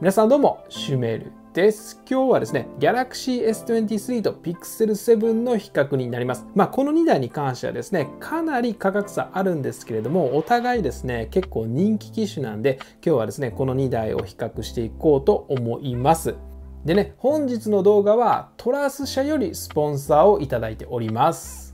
皆さんどうも、シュメールです。今日はですね、Galaxy S23 と Pixel 7の比較になります。まあ、この2台に関してはですね、かなり価格差あるんですけれども、お互いですね、結構人気機種なんで、今日はですね、この2台を比較していこうと思います。でね、本日の動画はトラス社よりスポンサーをいただいております。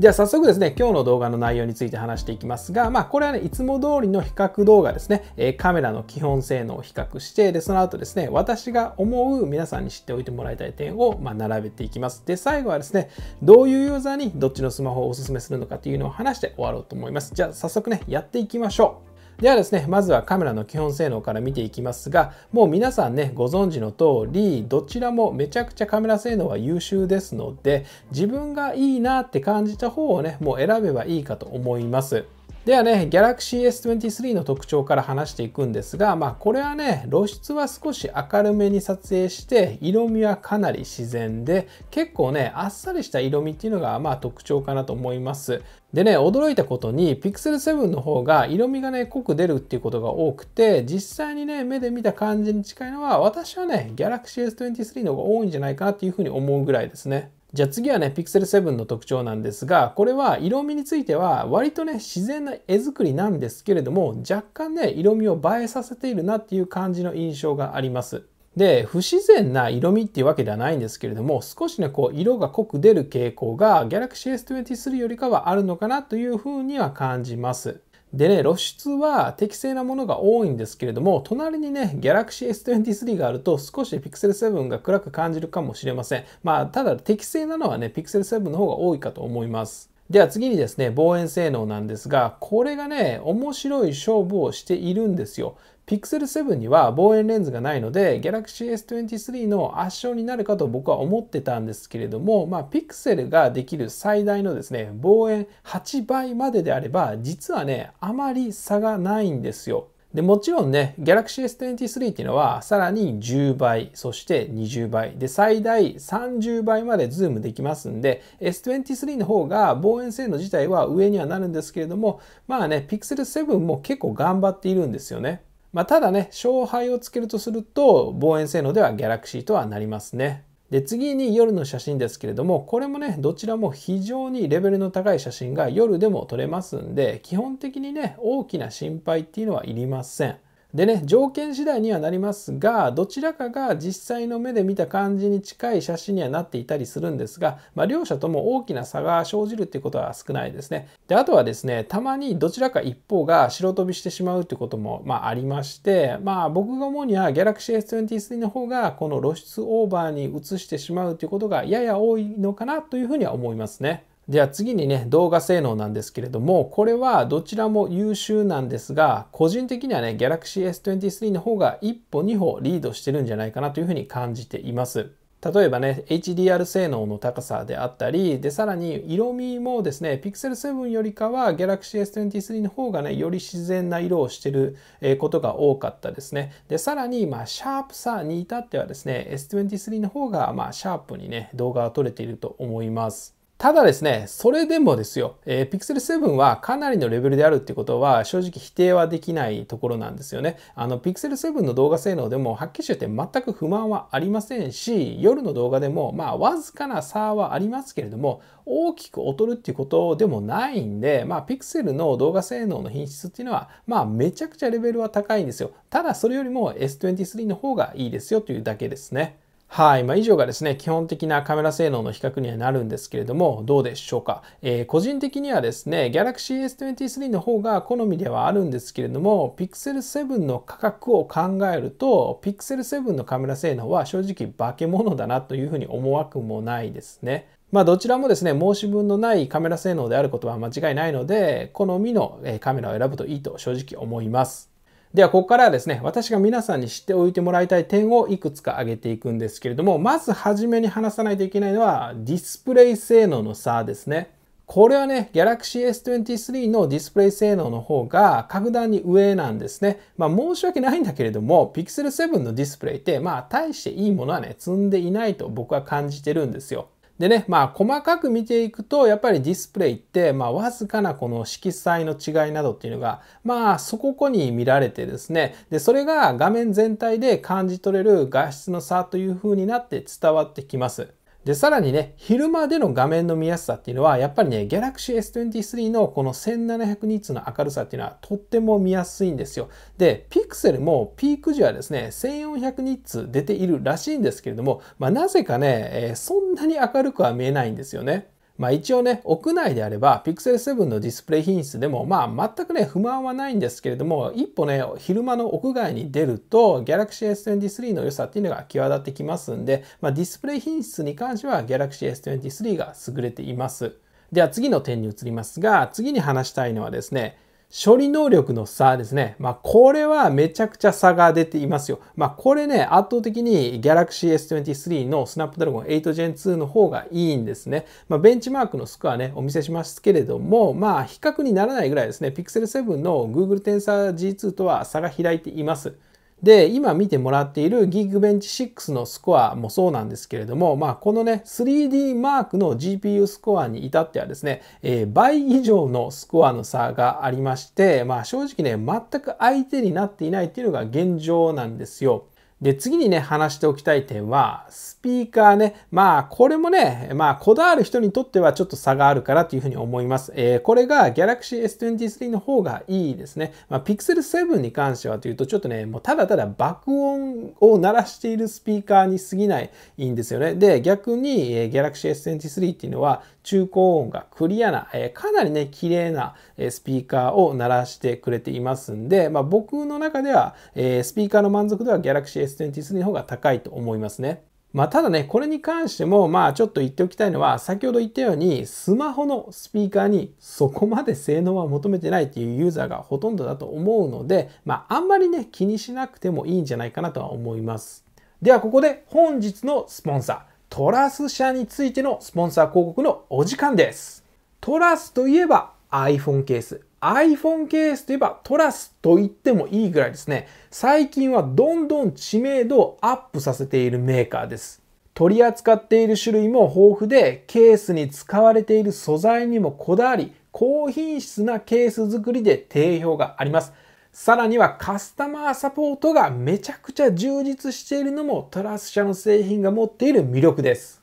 じゃあ早速ですね、今日の動画の内容について話していきますが、まあこれはね、いつも通りの比較動画ですね、えカメラの基本性能を比較して、で、その後ですね、私が思う皆さんに知っておいてもらいたい点を、ま並べていきます。で、最後はですね、どういうユーザーにどっちのスマホをおすすめするのかというのを話して終わろうと思います。じゃあ早速ね、やっていきましょう。ではですね、まずはカメラの基本性能から見ていきますが、もう皆さんね、ご存知の通り、どちらもめちゃくちゃカメラ性能は優秀ですので、自分がいいなって感じた方をね、もう選べばいいかと思います。ではね、Galaxy S23 の特徴から話していくんですが、まあこれはね、露出は少し明るめに撮影して、色味はかなり自然で、結構ね、あっさりした色味っていうのがまあ特徴かなと思います。でね、驚いたことに、Pixel 7の方が色味がね、濃く出るっていうことが多くて、実際にね、目で見た感じに近いのは、私はね、Galaxy S23 の方が多いんじゃないかなっていうふうに思うぐらいですね。じゃあ次はね、Pixel 7の特徴なんですが、これは色味については割とね、自然な絵作りなんですけれども、若干ね、色味を映えさせているなっていう感じの印象があります。で、不自然な色味っていうわけではないんですけれども、少しね、こう、色が濃く出る傾向が Galaxy S23 よりかはあるのかなというふうには感じます。でね、露出は適正なものが多いんですけれども、隣にね、Galaxy S23 があると少し Pixel 7が暗く感じるかもしれません。まあ、ただ適正なのはね、Pixel 7の方が多いかと思います。では次にですね、望遠性能なんですが、これがね、面白い勝負をしているんですよ。Pixel 7には望遠レンズがないので Galaxy S23 の圧勝になるかと僕は思ってたんですけれども、まあ、p i x ができる最大のですね望遠8倍までであれば実はねあまり差がないんですよ。でもちろんね Galaxy S23 っていうのはさらに10倍そして20倍で最大30倍までズームできますんで S23 の方が望遠性能自体は上にはなるんですけれどもまあね Pixel 7も結構頑張っているんですよね。まあ、ただね、勝敗をつけるとすると、望遠性能ではギャラクシーとはなりますね。で、次に夜の写真ですけれども、これもね、どちらも非常にレベルの高い写真が夜でも撮れますんで、基本的にね、大きな心配っていうのはいりません。でね条件次第にはなりますがどちらかが実際の目で見た感じに近い写真にはなっていたりするんですが、まあ、両者とも大きな差が生じるっていうことは少ないですね。であとはですねたまにどちらか一方が白飛びしてしまうってことも、まあ、ありましてまあ僕が思うには Galaxy S23 の方がこの露出オーバーに移してしまうということがやや多いのかなというふうには思いますね。では次にね、動画性能なんですけれども、これはどちらも優秀なんですが、個人的にはね、Galaxy S23 の方が一歩2歩リードしてるんじゃないかなというふうに感じています。例えばね、HDR 性能の高さであったり、で、さらに色味もですね、Pixel 7よりかは Galaxy S23 の方がね、より自然な色をしてることが多かったですね。で、さらに、まあ、シャープさに至ってはですね、S23 の方が、まあ、シャープにね、動画が撮れていると思います。ただですね、それでもですよ、えー、Pixel 7はかなりのレベルであるってことは正直否定はできないところなんですよね。あの Pixel 7の動画性能でもはっきりして全く不満はありませんし、夜の動画でもまあわずかな差はありますけれども、大きく劣るっていうことでもないんで、まあ Pixel の動画性能の品質っていうのはまあめちゃくちゃレベルは高いんですよ。ただそれよりも S23 の方がいいですよというだけですね。はい。まあ、以上がですね、基本的なカメラ性能の比較にはなるんですけれども、どうでしょうか。えー、個人的にはですね、Galaxy S23 の方が好みではあるんですけれども、Pixel 7の価格を考えると、Pixel 7のカメラ性能は正直化け物だなというふうに思わくもないですね。まあどちらもですね、申し分のないカメラ性能であることは間違いないので、好みのカメラを選ぶといいと正直思います。では、ここからはですね、私が皆さんに知っておいてもらいたい点をいくつか挙げていくんですけれども、まず初めに話さないといけないのは、ディスプレイ性能の差ですね。これはね、Galaxy S23 のディスプレイ性能の方が格段に上なんですね。まあ申し訳ないんだけれども、Pixel 7のディスプレイって、まあ大していいものはね、積んでいないと僕は感じてるんですよ。でね、まあ細かく見ていくと、やっぱりディスプレイって、まあわずかなこの色彩の違いなどっていうのが、まあそここに見られてですね、で、それが画面全体で感じ取れる画質の差という風になって伝わってきます。で、さらにね、昼間での画面の見やすさっていうのは、やっぱりね、Galaxy S23 のこの1700ニッツの明るさっていうのはとっても見やすいんですよ。で、ピクセルもピーク時はですね、1400ニッツ出ているらしいんですけれども、まあ、なぜかね、えー、そんなに明るくは見えないんですよね。まあ一応ね、屋内であれば Pixel 7のディスプレイ品質でもまあ全くね、不満はないんですけれども、一歩ね、昼間の屋外に出ると Galaxy S23 の良さっていうのが際立ってきますんで、まあ、ディスプレイ品質に関しては Galaxy S23 が優れています。では次の点に移りますが、次に話したいのはですね、処理能力の差ですね。まあ、これはめちゃくちゃ差が出ていますよ。まあ、これね、圧倒的に Galaxy S23 の Snapdragon 8 Gen 2の方がいいんですね。まあ、ベンチマークのスコアね、お見せしますけれども、まあ、比較にならないぐらいですね、Pixel 7の Google Tensor G2 とは差が開いています。で、今見てもらっている Geekbench 6のスコアもそうなんですけれども、まあ、このね、3D マークの GPU スコアに至ってはですね、えー、倍以上のスコアの差がありまして、まあ、正直ね、全く相手になっていないっていうのが現状なんですよ。で、次にね、話しておきたい点は、スピーカーね、まあ、これもね、まあ、こだわる人にとってはちょっと差があるからというふうに思います。えー、これが Galaxy S23 の方がいいですね。まあ、Pixel 7に関してはというと、ちょっとね、もうただただ爆音を鳴らしているスピーカーに過ぎないんですよね。で、逆に、えー、Galaxy S23 っていうのは、中高音がクリアな、えー、かなりね、綺麗な、えスピーカーを鳴らしてくれていますんで、まあ、僕の中では、えスピーカーの満足度は Galaxy S23 s 2 3の方が高いと思いますね。まあ、ただね、これに関しても、まあ、ちょっと言っておきたいのは、先ほど言ったように、スマホのスピーカーにそこまで性能は求めてないっていうユーザーがほとんどだと思うので、まあ、あんまりね、気にしなくてもいいんじゃないかなとは思います。では、ここで本日のスポンサー、トラス社についてのスポンサー広告のお時間です。トラスといえば iPhone ケース、iPhone ケースといえばトラスと言ってもいいぐらいですね。最近はどんどん知名度をアップさせているメーカーです。取り扱っている種類も豊富で、ケースに使われている素材にもこだわり、高品質なケース作りで定評があります。さらにはカスタマーサポートがめちゃくちゃ充実しているのもトラス社の製品が持っている魅力です。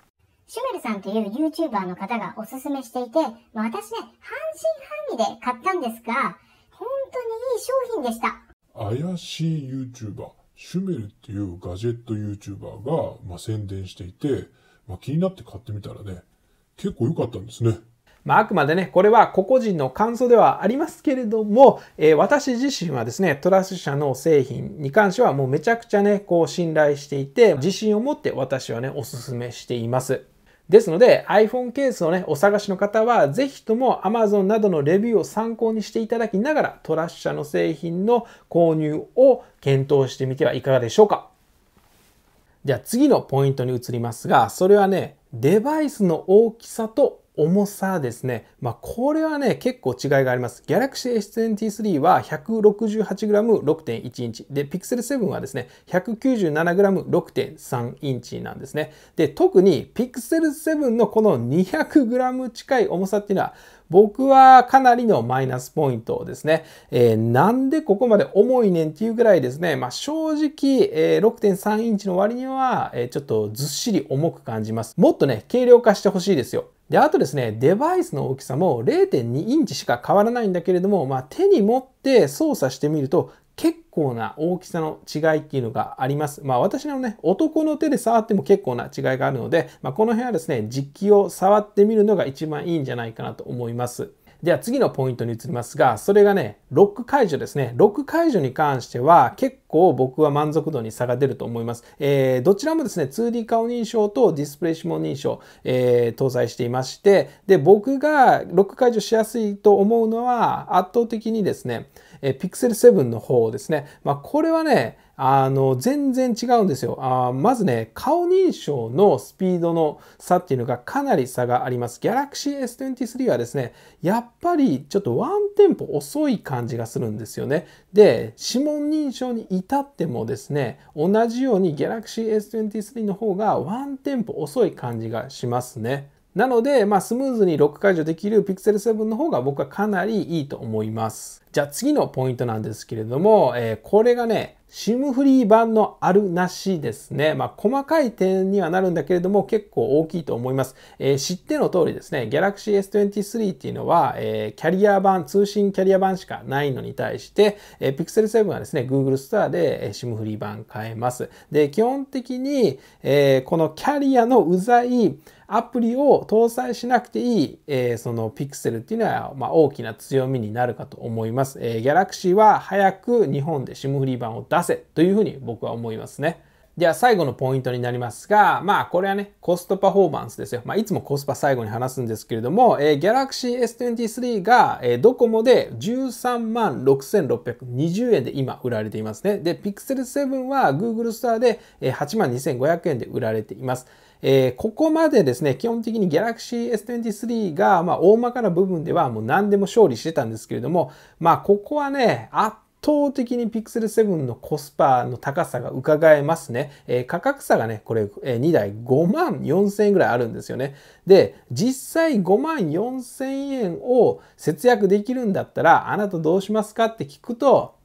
シュメルさんという YouTuber の方がおすすめしていて、まあ、私ね、半信半疑で買ったんですが、本当にいい商品でした。怪しい YouTuber、シュメルっていうガジェット YouTuber が、まあ、宣伝していて、まあ、気になって買ってみたらね、結構良かったんですね。まあ、あくまでね、これは個々人の感想ではありますけれども、えー、私自身はですね、トラス社の製品に関してはもうめちゃくちゃね、こう信頼していて、自信を持って私はね、おすすめしています。ですので iPhone ケースをね、お探しの方は、ぜひとも Amazon などのレビューを参考にしていただきながら、トラッシャーの製品の購入を検討してみてはいかがでしょうか。じゃあ次のポイントに移りますが、それはね、デバイスの大きさと重さですね。まあ、これはね、結構違いがあります。Galaxy S23 は 168g6.1 インチ。で、Pixel 7はですね、197g6.3 インチなんですね。で、特に Pixel 7のこの 200g 近い重さっていうのは、僕はかなりのマイナスポイントですね。えー、なんでここまで重いねんっていうぐらいですね、まあ、正直、えー、6.3インチの割には、えー、ちょっとずっしり重く感じます。もっとね、軽量化してほしいですよ。で、あとですね、デバイスの大きさも0.2インチしか変わらないんだけれども、まあ、手に持って操作してみると結構な大きさの違いっていうのがあります。まあ私のね、男の手で触っても結構な違いがあるので、まあ、この辺はですね、実機を触ってみるのが一番いいんじゃないかなと思います。では次のポイントに移りますが、それがね、ロック解除ですね。ロック解除に関しては結構僕は満足度に差が出ると思います。えー、どちらもですね、2D 顔認証とディスプレイ指紋認証、えー、搭載していまして、で、僕がロック解除しやすいと思うのは圧倒的にですね、えー、Pixel 7の方ですね。まあ、これはね、あの、全然違うんですよ。あまずね、顔認証のスピードの差っていうのがかなり差があります。Galaxy S23 はですね、やっぱりちょっとワンテンポ遅い感じがするんですよね。で、指紋認証に至ってもですね、同じように Galaxy S23 の方がワンテンポ遅い感じがしますね。なので、まあ、スムーズにロック解除できる Pixel 7の方が僕はかなりいいと思います。じゃあ次のポイントなんですけれども、えー、これがね、SIM フリー版のあるなしですね。まあ、細かい点にはなるんだけれども、結構大きいと思います。えー、知っての通りですね、Galaxy S23 っていうのは、えー、キャリア版、通信キャリア版しかないのに対して、えー、Pixel 7はですね、Google s t a r で SIM フリー版買えます。で、基本的に、えー、このキャリアのうざい、アプリを搭載しなくていい、えー、その Pixel っていうのは、まあ、大きな強みになるかと思います。えー、Galaxy は早く日本で SIM フリー版を出せというふうに僕は思いますね。では最後のポイントになりますが、まあこれはね、コストパフォーマンスですよ。まあいつもコスパ最後に話すんですけれども、えー、Galaxy S23 が、えー、ドコモで13万6620円で今売られていますね。で、Pixel 7は Google ストアで、えー、8万2500円で売られています。えー、ここまでですね、基本的に Galaxy S23 が、まあ、大まかな部分ではもう何でも勝利してたんですけれども、まあ、ここはね、圧倒的に Pixel 7のコスパの高さが伺えますね。えー、価格差がね、これ、えー、2台5万4000円ぐらいあるんですよね。で、実際5万4000円を節約できるんだったら、あなたどうしますかって聞くと、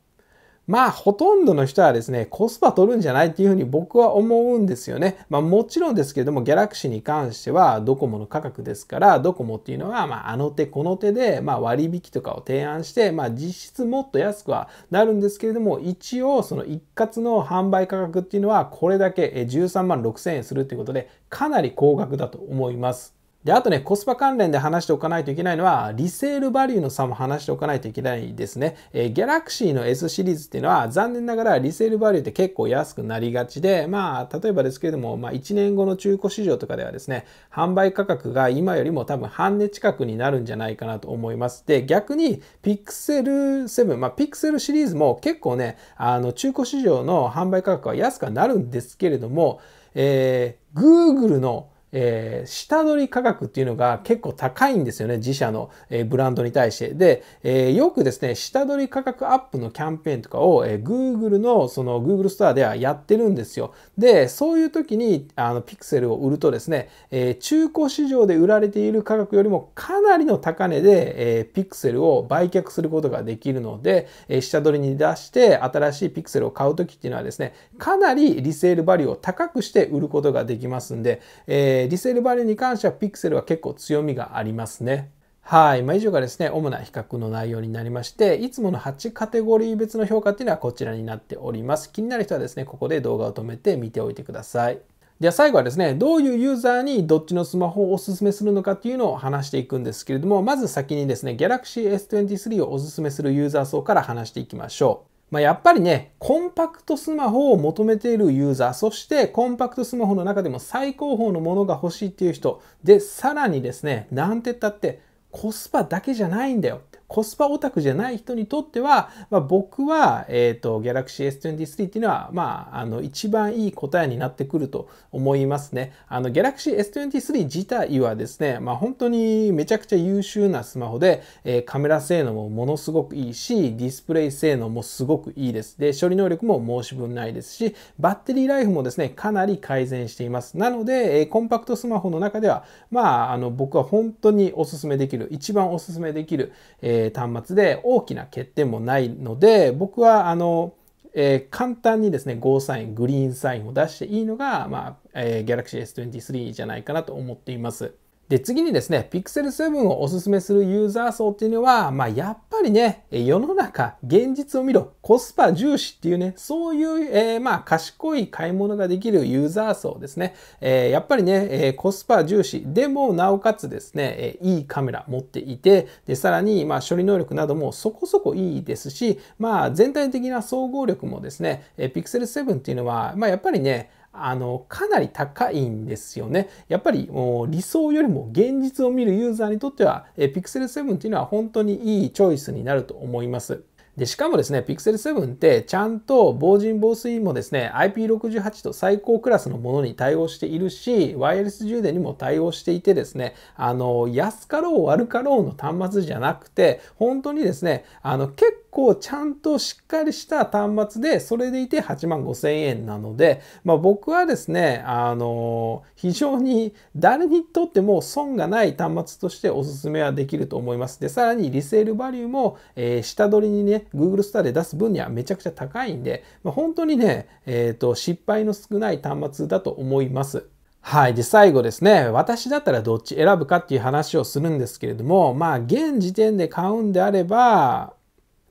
まあほとんどの人はですね、コスパ取るんじゃないっていうふうに僕は思うんですよね。まあもちろんですけれども、ギャラクシーに関してはドコモの価格ですから、ドコモっていうのは、まあ、あの手この手で、まあ、割引とかを提案して、まあ実質もっと安くはなるんですけれども、一応その一括の販売価格っていうのはこれだけ13万6000円するということで、かなり高額だと思います。で、あとね、コスパ関連で話しておかないといけないのは、リセールバリューの差も話しておかないといけないですね。えー、ギャラクシーの S シリーズっていうのは、残念ながらリセールバリューって結構安くなりがちで、まあ、例えばですけれども、まあ、1年後の中古市場とかではですね、販売価格が今よりも多分半値近くになるんじゃないかなと思います。で、逆に、ピクセル7、まあ、ピクセルシリーズも結構ね、あの、中古市場の販売価格は安くはなるんですけれども、えー、Google のえー、下取り価格っていうのが結構高いんですよね。自社の、えー、ブランドに対して。で、えー、よくですね、下取り価格アップのキャンペーンとかを、えー、Google の、その Google ストアではやってるんですよ。で、そういう時に、あの、ピクセルを売るとですね、え中古市場で売られている価格よりもかなりの高値で、えピクセルを売却することができるので、え下取りに出して新しいピクセルを買う時っていうのはですね、かなりリセールバリューを高くして売ることができますんで、ええー、リセールバリューに関してはピクセルは結構強みがありますね。はい。まあ、以上がですね、主な比較の内容になりまして、いつもの8カテゴリー別の評価っていうのはこちらになっております。気になる人はですね、ここで動画を止めて見ておいてください。では最後はですね、どういうユーザーにどっちのスマホをおすすめするのかっていうのを話していくんですけれども、まず先にですね、Galaxy S23 をおすすめするユーザー層から話していきましょう。まあ、やっぱりね、コンパクトスマホを求めているユーザー、そしてコンパクトスマホの中でも最高峰のものが欲しいっていう人、で、さらにですね、なんて言ったってコスパだけじゃないんだよ。コスパオタクじゃない人にとっては、まあ、僕は、えっ、ー、と、Galaxy S23 っていうのは、まあ、あの、一番いい答えになってくると思いますね。あの、Galaxy S23 自体はですね、まあ、本当にめちゃくちゃ優秀なスマホで、えー、カメラ性能もものすごくいいし、ディスプレイ性能もすごくいいです。で、処理能力も申し分ないですし、バッテリーライフもですね、かなり改善しています。なので、えー、コンパクトスマホの中では、まあ、あの、僕は本当にお勧めできる、一番おすすめできる、えーえー、端末で大きな欠点もないので僕はあの、えー、簡単にですねゴーサイングリーンサインを出していいのが、まあえー、Galaxy S23 じゃないかなと思っています。で、次にですね、Pixel 7をおすすめするユーザー層っていうのは、まあ、やっぱりね、世の中、現実を見ろ、コスパ重視っていうね、そういう、えー、まあ、賢い買い物ができるユーザー層ですね。えー、やっぱりね、えー、コスパ重視、でも、なおかつですね、えいいカメラ持っていて、で、さらに、まあ、処理能力などもそこそこいいですし、まあ、全体的な総合力もですね、え Pixel 7っていうのは、まあ、やっぱりね、あの、かなり高いんですよね。やっぱりもう理想よりも現実を見るユーザーにとっては、Pixel 7っていうのは本当にいいチョイスになると思います。で、しかもですね、Pixel 7ってちゃんと防塵防水もですね、IP68 と最高クラスのものに対応しているし、ワイヤレス充電にも対応していてですね、あの、安かろう悪かろうの端末じゃなくて、本当にですね、あの、結構ちゃんとしっかりした端末で、それでいて8万5 0円なので、まあ、僕はですね、あの、非常に誰にとっても損がない端末としておすすめはできると思います。で、さらにリセールバリューも、えー、下取りにね、Google スターで出す分にはめちゃくちゃ高いんで、まあ、本当にね、えっ、ー、と、失敗の少ない端末だと思います。はい。で、最後ですね。私だったらどっち選ぶかっていう話をするんですけれども、まあ、現時点で買うんであれば、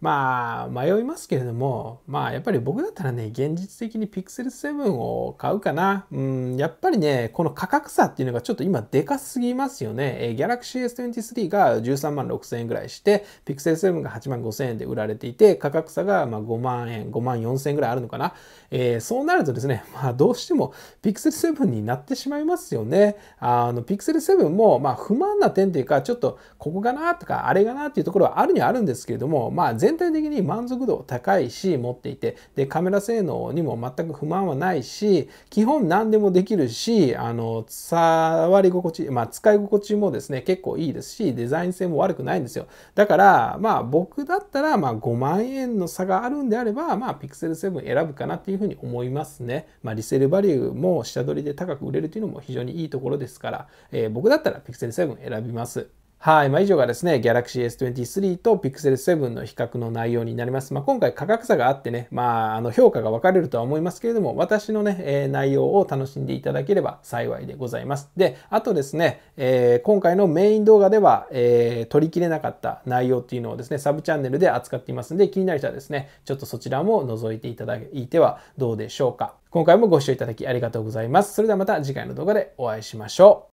まあ、迷いますけれども、まあ、やっぱり僕だったらね、現実的に Pixel 7を買うかな。うん、やっぱりね、この価格差っていうのがちょっと今でかすぎますよね。えー、Galaxy S23 が13万6000円ぐらいして、Pixel 7が8万5000円で売られていて、価格差がま5万円、5万4000円ぐらいあるのかな。えー、そうなるとですね、まあ、どうしても Pixel 7になってしまいますよね。あの、Pixel 7も、ま不満な点というか、ちょっとここかなとか、あれかなっていうところはあるにはあるんですけれども、まあ、全全体的に満足度高いし持っていてでカメラ性能にも全く不満はないし基本何でもできるしあの触り心地、まあ、使い心地もですね結構いいですしデザイン性も悪くないんですよだからまあ僕だったらまあ5万円の差があるんであればまあ Pixel 7選ぶかなっていうふうに思いますね、まあ、リセールバリューも下取りで高く売れるというのも非常にいいところですから、えー、僕だったら Pixel 7選びますはい。まあ、以上がですね、Galaxy S23 と Pixel 7の比較の内容になります。まあ、今回価格差があってね、まあ、あの、評価が分かれるとは思いますけれども、私のね、えー、内容を楽しんでいただければ幸いでございます。で、あとですね、えー、今回のメイン動画では、えー、取りきれなかった内容っていうのをですね、サブチャンネルで扱っていますんで、気になる人はですね、ちょっとそちらも覗いていただいてはどうでしょうか。今回もご視聴いただきありがとうございます。それではまた次回の動画でお会いしましょう。